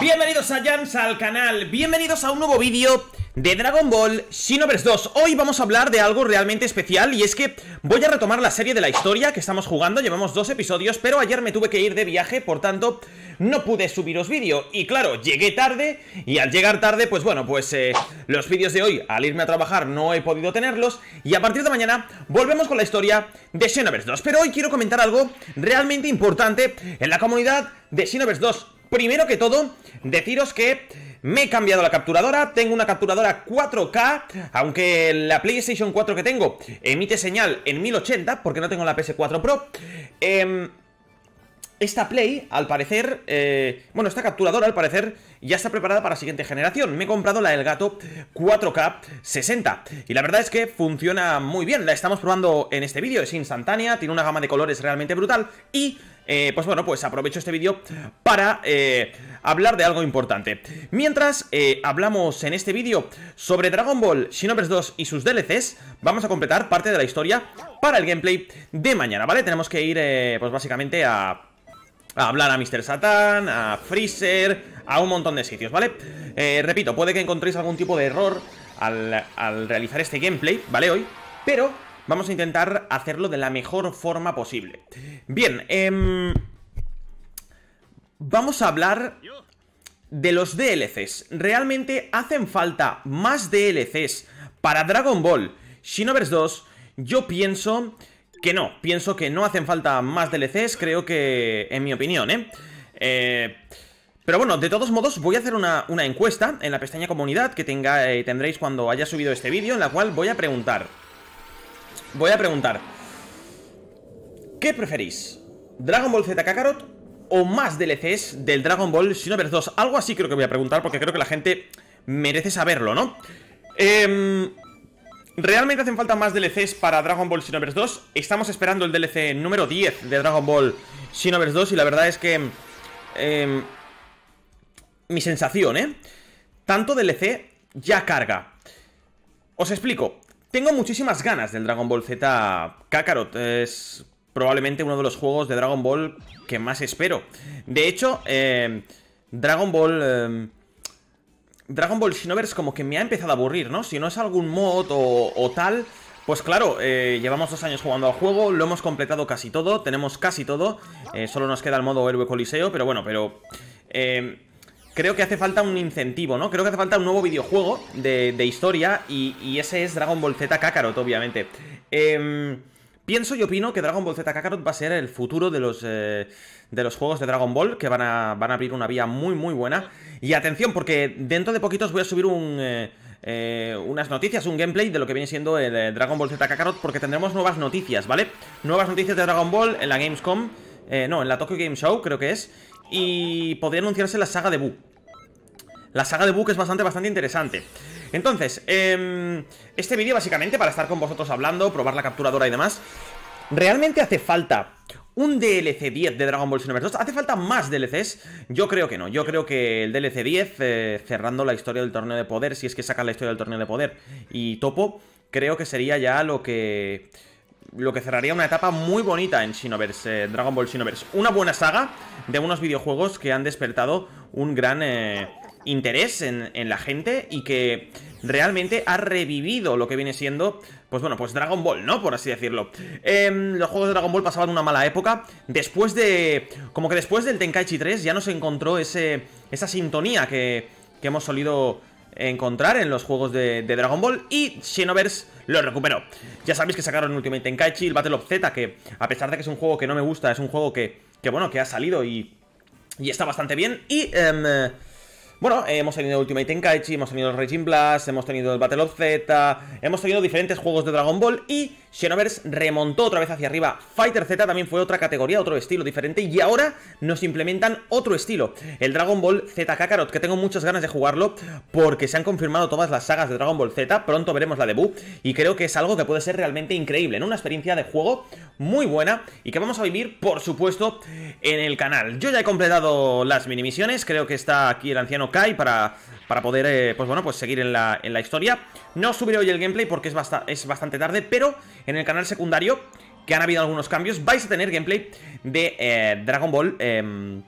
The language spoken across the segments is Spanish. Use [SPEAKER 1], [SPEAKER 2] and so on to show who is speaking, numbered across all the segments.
[SPEAKER 1] Bienvenidos a Jams al canal, bienvenidos a un nuevo vídeo de Dragon Ball Xenoverse 2 Hoy vamos a hablar de algo realmente especial y es que voy a retomar la serie de la historia que estamos jugando Llevamos dos episodios, pero ayer me tuve que ir de viaje, por tanto no pude subiros vídeo Y claro, llegué tarde y al llegar tarde, pues bueno, pues eh, los vídeos de hoy al irme a trabajar no he podido tenerlos Y a partir de mañana volvemos con la historia de Xenoverse 2 Pero hoy quiero comentar algo realmente importante en la comunidad de Xenoverse 2 Primero que todo, deciros que me he cambiado la capturadora, tengo una capturadora 4K, aunque la PlayStation 4 que tengo emite señal en 1080, porque no tengo la PS4 Pro. Eh, esta Play, al parecer, eh, bueno, esta capturadora, al parecer, ya está preparada para la siguiente generación. Me he comprado la del gato 4K 60 y la verdad es que funciona muy bien. La estamos probando en este vídeo, es instantánea, tiene una gama de colores realmente brutal y... Eh, pues bueno, pues aprovecho este vídeo para eh, hablar de algo importante. Mientras hablamos en este vídeo sobre Dragon Ball Xenoverse 2 y sus DLCs, vamos a completar parte de la historia para el gameplay de mañana, ¿vale? Tenemos que ir, pues básicamente a a hablar a Mr. Satan, a Freezer, a un montón de sitios, ¿vale? Eh, repito, puede que encontréis algún tipo de error al, realizar este gameplay, ¿vale? Hoy, pero vamos a intentar hacerlo de la mejor forma posible. Bien, em, vamos a hablar de los DLCs. ¿Realmente hacen falta más DLCs para Dragon Ball Xenoverse 2? Yo pienso que no, pienso que no hacen falta más DLCs, creo que, en mi opinión, ¿eh? eh pero bueno, de todos modos voy a hacer una, encuesta en la pestaña comunidad que tenga, eh, tendréis cuando haya subido este vídeo, en la cual voy a preguntar. Voy a preguntar. ¿Qué preferís? ¿Dragon Ball Z Kakarot o más DLCs del Dragon Ball Xenoverse 2? Algo así creo que voy a preguntar porque creo que la gente merece saberlo, ¿no? Eh, ¿Realmente hacen falta más DLCs para Dragon Ball Xenoverse 2? Estamos esperando el DLC número 10 de Dragon Ball Xenoverse 2 y la verdad es que... Em, mi sensación, ¿eh? Tanto DLC ya carga. Os explico. Tengo muchísimas ganas del Dragon Ball Z Kakarot. Es probablemente uno de los juegos de Dragon Ball que más espero. De hecho, em, Dragon Ball... Em, Dragon Ball es como que me ha empezado a aburrir, ¿no? Si no es algún mod o, tal, pues claro, eh, llevamos dos años jugando al juego, lo hemos completado casi todo, tenemos casi todo, eh, solo nos queda el modo héroe coliseo, pero bueno, pero... Eh, creo que hace falta un incentivo, ¿no? Creo que hace falta un nuevo videojuego de, historia y, y, ese es Dragon Ball Z Kakarot, obviamente. Eh... Pienso y opino que Dragon Ball Z Kakarot va a ser el futuro de los, eh, de los juegos de Dragon Ball, que van a, van a abrir una vía muy, muy buena. Y atención, porque dentro de poquitos voy a subir un, eh, eh, unas noticias, un gameplay de lo que viene siendo el Dragon Ball Z Kakarot, porque tendremos nuevas noticias, ¿vale? Nuevas noticias de Dragon Ball en la Gamescom, no, en la Tokyo Game Show creo que es, y podría anunciarse la saga de Buu. La saga de Buu que es bastante, bastante interesante. Entonces, em, este vídeo básicamente para estar con vosotros hablando, probar la capturadora y demás. ¿Realmente hace falta un DLC 10 de Dragon Ball Xenoverse 2? ¿Hace falta más DLCs? Yo creo que no. Yo creo que el DLC 10, eh, cerrando la historia del torneo de poder, si es que sacan la historia del torneo de poder y topo, creo que sería ya lo que... Lo que cerraría una etapa muy bonita en Xenoverse, eh, Dragon Ball Xenoverse. Una buena saga de unos videojuegos que han despertado un gran... Eh, interés en, en, la gente y que realmente ha revivido lo que viene siendo, pues bueno, pues Dragon Ball, ¿no? Por así decirlo. Em, los juegos de Dragon Ball pasaban una mala época. Después de... Como que después del Tenkaichi 3 ya no se encontró ese, esa sintonía que, que hemos solido encontrar en los juegos de, Dragon Ball y Xenoverse lo recuperó. Ya sabéis que sacaron último Tenkaichi, el Battle of Z, que a pesar de que es un juego que no me gusta, es un juego que, que bueno, que ha salido y, y está bastante bien. Y... Em, bueno, hemos tenido Ultimate Tenkaichi, hemos tenido el Raging Blast, hemos tenido el Battle of Z, hemos tenido diferentes juegos de Dragon Ball y Xenoverse remontó otra vez hacia arriba. Fighter Z también fue otra categoría, otro estilo diferente y ahora nos implementan otro estilo. El Dragon Ball Z Kakarot, que tengo muchas ganas de jugarlo porque se han confirmado todas las sagas de Dragon Ball Z, pronto veremos la debut y creo que es algo que puede ser realmente increíble, una experiencia de juego muy buena y que vamos a vivir, por supuesto, en el canal. Yo ya he completado las mini misiones, creo que está aquí el anciano para, para poder, eh, pues bueno, pues seguir en la, en la, historia No subiré hoy el gameplay porque es, es bastante tarde, pero en el canal secundario, que han habido algunos cambios Vais a tener gameplay de eh, Dragon Ball eh, em,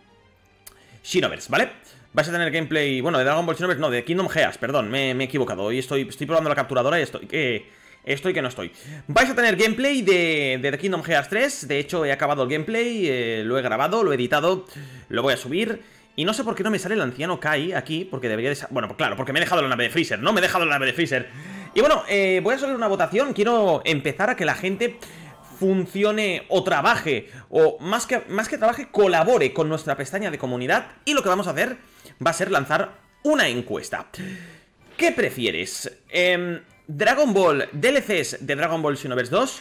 [SPEAKER 1] Shinovers, ¿vale? Vais a tener gameplay, bueno, de Dragon Ball Shinovers, no, de Kingdom Hearts, perdón, me, he equivocado Hoy estoy, estoy probando la capturadora y estoy... que Estoy que no estoy Vais a tener gameplay de, de Kingdom Hearts 3 De hecho he acabado el gameplay, eh, lo he grabado, lo he editado Lo voy a subir y no sé por qué no me sale el anciano Kai aquí, porque debería de... Bueno, pues claro, porque me he dejado la nave de Freezer, ¿no? Me he dejado la nave de Freezer. Y bueno, eh, voy a hacer una votación, quiero empezar a que la gente funcione o trabaje, o más que, más que trabaje, colabore con nuestra pestaña de comunidad. Y lo que vamos a hacer va a ser lanzar una encuesta. ¿Qué prefieres? Em, ¿Dragon Ball DLCs de Dragon Ball Xenoverse 2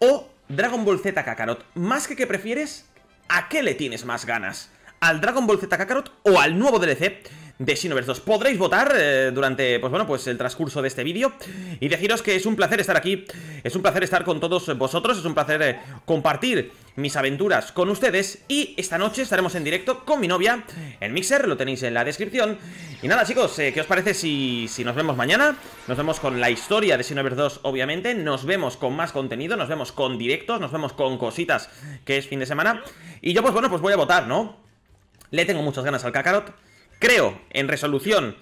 [SPEAKER 1] o Dragon Ball Z Kakarot? Más que qué prefieres, ¿a qué le tienes más ganas? al Dragon Ball Z Kakarot o al nuevo DLC de Xenoverse 2. Podréis votar eh, durante, pues bueno, pues el transcurso de este vídeo y deciros que es un placer estar aquí, es un placer estar con todos vosotros, es un placer eh, compartir mis aventuras con ustedes y esta noche estaremos en directo con mi novia en Mixer, lo tenéis en la descripción. Y nada chicos, eh, ¿qué os parece si, si, nos vemos mañana? Nos vemos con la historia de Xenoverse 2 obviamente, nos vemos con más contenido, nos vemos con directos, nos vemos con cositas que es fin de semana y yo pues bueno, pues voy a votar, ¿no? Le tengo muchas ganas al Kakarot. Creo, en resolución,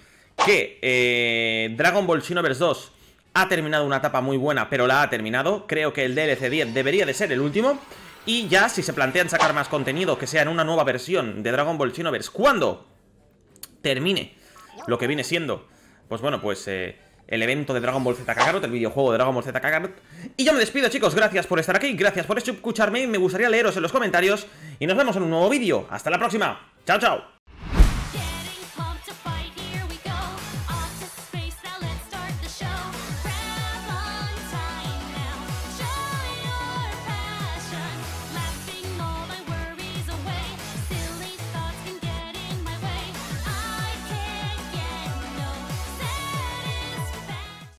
[SPEAKER 1] que eh, Dragon Ball Xenoverse 2 ha terminado una etapa muy buena, pero la ha terminado. Creo que el DLC 10 debería de ser el último. Y ya, si se plantean sacar más contenido, que sea en una nueva versión de Dragon Ball Xenoverse, cuando termine lo que viene siendo, pues bueno, pues... Eh, el evento de Dragon Ball Z Kakarot, el videojuego de Dragon Ball Z Kakarot. Y yo me despido, chicos. Gracias por estar aquí, gracias por escucharme. Me gustaría leeros en los comentarios. Y nos vemos en un nuevo vídeo. ¡Hasta la próxima! Chao, chao.